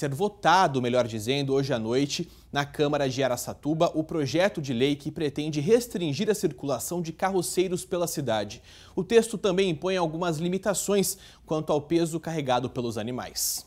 ser votado, melhor dizendo, hoje à noite na Câmara de Aracatuba, o projeto de lei que pretende restringir a circulação de carroceiros pela cidade. O texto também impõe algumas limitações quanto ao peso carregado pelos animais.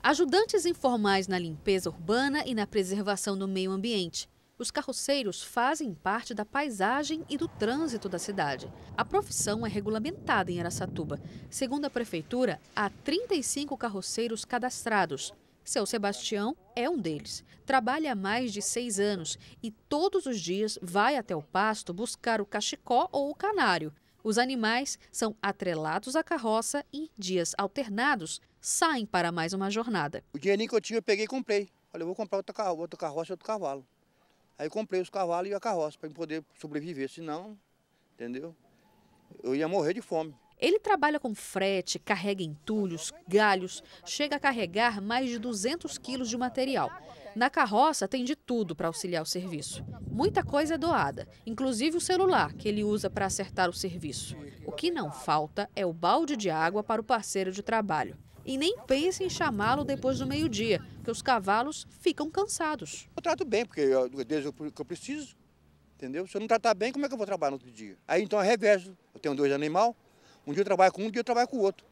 Ajudantes informais na limpeza urbana e na preservação do meio ambiente. Os carroceiros fazem parte da paisagem e do trânsito da cidade. A profissão é regulamentada em Aracatuba. Segundo a prefeitura, há 35 carroceiros cadastrados. Seu Sebastião é um deles. Trabalha há mais de seis anos e todos os dias vai até o pasto buscar o cachecó ou o canário. Os animais são atrelados à carroça e, dias alternados, saem para mais uma jornada. O dinheirinho que eu tinha, eu peguei e comprei. Falei, vou comprar outra carroça, outra carroça e outro cavalo. Aí comprei os cavalos e a carroça para poder sobreviver, senão, entendeu? Eu ia morrer de fome. Ele trabalha com frete, carrega entulhos, galhos, chega a carregar mais de 200 quilos de material. Na carroça tem de tudo para auxiliar o serviço. Muita coisa é doada, inclusive o celular que ele usa para acertar o serviço. O que não falta é o balde de água para o parceiro de trabalho. E nem pense em chamá-lo depois do meio-dia, porque os cavalos ficam cansados. Eu trato bem, porque eu, desde que eu preciso, entendeu? Se eu não tratar bem, como é que eu vou trabalhar no outro dia? Aí então eu revés, Eu tenho dois animais, um dia eu trabalho com um, um dia eu trabalho com o outro.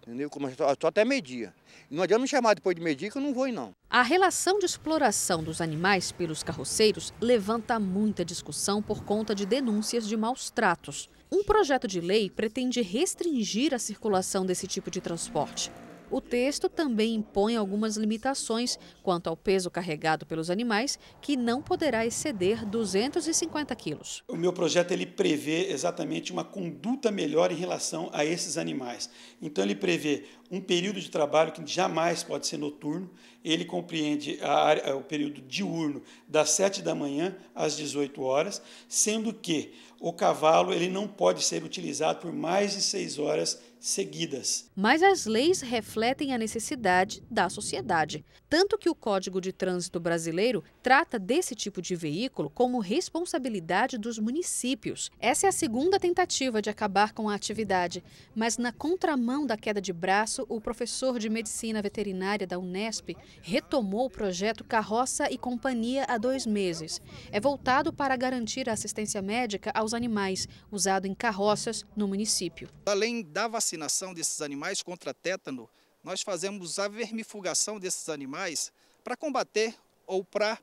Entendeu? Só, só até meio-dia. Não adianta me chamar depois de meio-dia que eu não vou, não. A relação de exploração dos animais pelos carroceiros levanta muita discussão por conta de denúncias de maus tratos. Um projeto de lei pretende restringir a circulação desse tipo de transporte. O texto também impõe algumas limitações quanto ao peso carregado pelos animais, que não poderá exceder 250 quilos. O meu projeto ele prevê exatamente uma conduta melhor em relação a esses animais. Então ele prevê um período de trabalho que jamais pode ser noturno. Ele compreende área, o período diurno das 7 da manhã às 18 horas, sendo que o cavalo ele não pode ser utilizado por mais de seis horas seguidas. Mas as leis refletem a necessidade da sociedade. Tanto que o Código de Trânsito Brasileiro trata desse tipo de veículo como responsabilidade dos municípios. Essa é a segunda tentativa de acabar com a atividade. Mas na contramão da queda de braço, o professor de Medicina Veterinária da Unesp retomou o projeto Carroça e Companhia há dois meses. É voltado para garantir a assistência médica ao aos animais, usado em carroças no município. Além da vacinação desses animais contra tétano, nós fazemos a vermifugação desses animais para combater ou para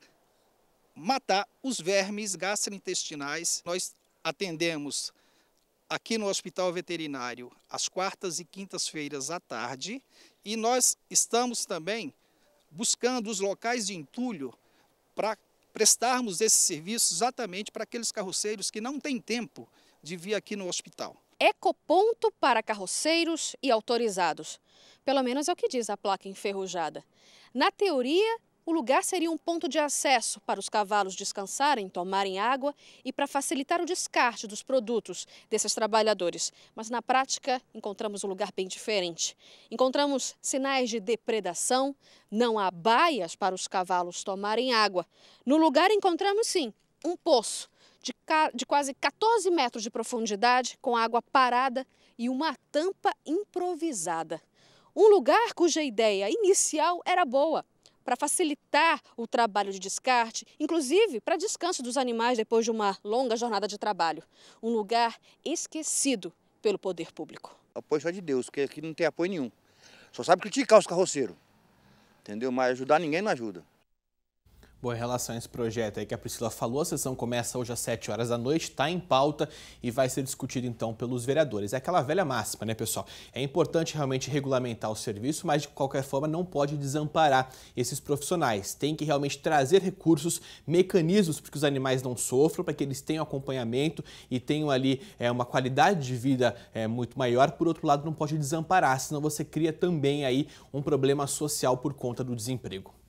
matar os vermes gastrointestinais. Nós atendemos aqui no Hospital Veterinário às quartas e quintas-feiras à tarde e nós estamos também buscando os locais de entulho para prestarmos esse serviço exatamente para aqueles carroceiros que não têm tempo de vir aqui no hospital. Ecoponto para carroceiros e autorizados. Pelo menos é o que diz a placa enferrujada. Na teoria, o lugar seria um ponto de acesso para os cavalos descansarem, tomarem água e para facilitar o descarte dos produtos desses trabalhadores. Mas na prática, encontramos um lugar bem diferente. Encontramos sinais de depredação, não há baias para os cavalos tomarem água. No lugar, encontramos sim um poço de, de quase 14 metros de profundidade, com água parada e uma tampa improvisada. Um lugar cuja ideia inicial era boa para facilitar o trabalho de descarte, inclusive para descanso dos animais depois de uma longa jornada de trabalho. Um lugar esquecido pelo poder público. É apoio só de Deus, porque aqui não tem apoio nenhum. Só sabe criticar os carroceiros, entendeu? Mas ajudar ninguém não ajuda. Bom, em relação a esse projeto aí que a Priscila falou, a sessão começa hoje às 7 horas da noite, está em pauta e vai ser discutido então pelos vereadores. É aquela velha máxima, né, pessoal? É importante realmente regulamentar o serviço, mas de qualquer forma não pode desamparar esses profissionais. Tem que realmente trazer recursos, mecanismos para que os animais não sofram, para que eles tenham acompanhamento e tenham ali é, uma qualidade de vida é, muito maior. Por outro lado, não pode desamparar, senão você cria também aí um problema social por conta do desemprego.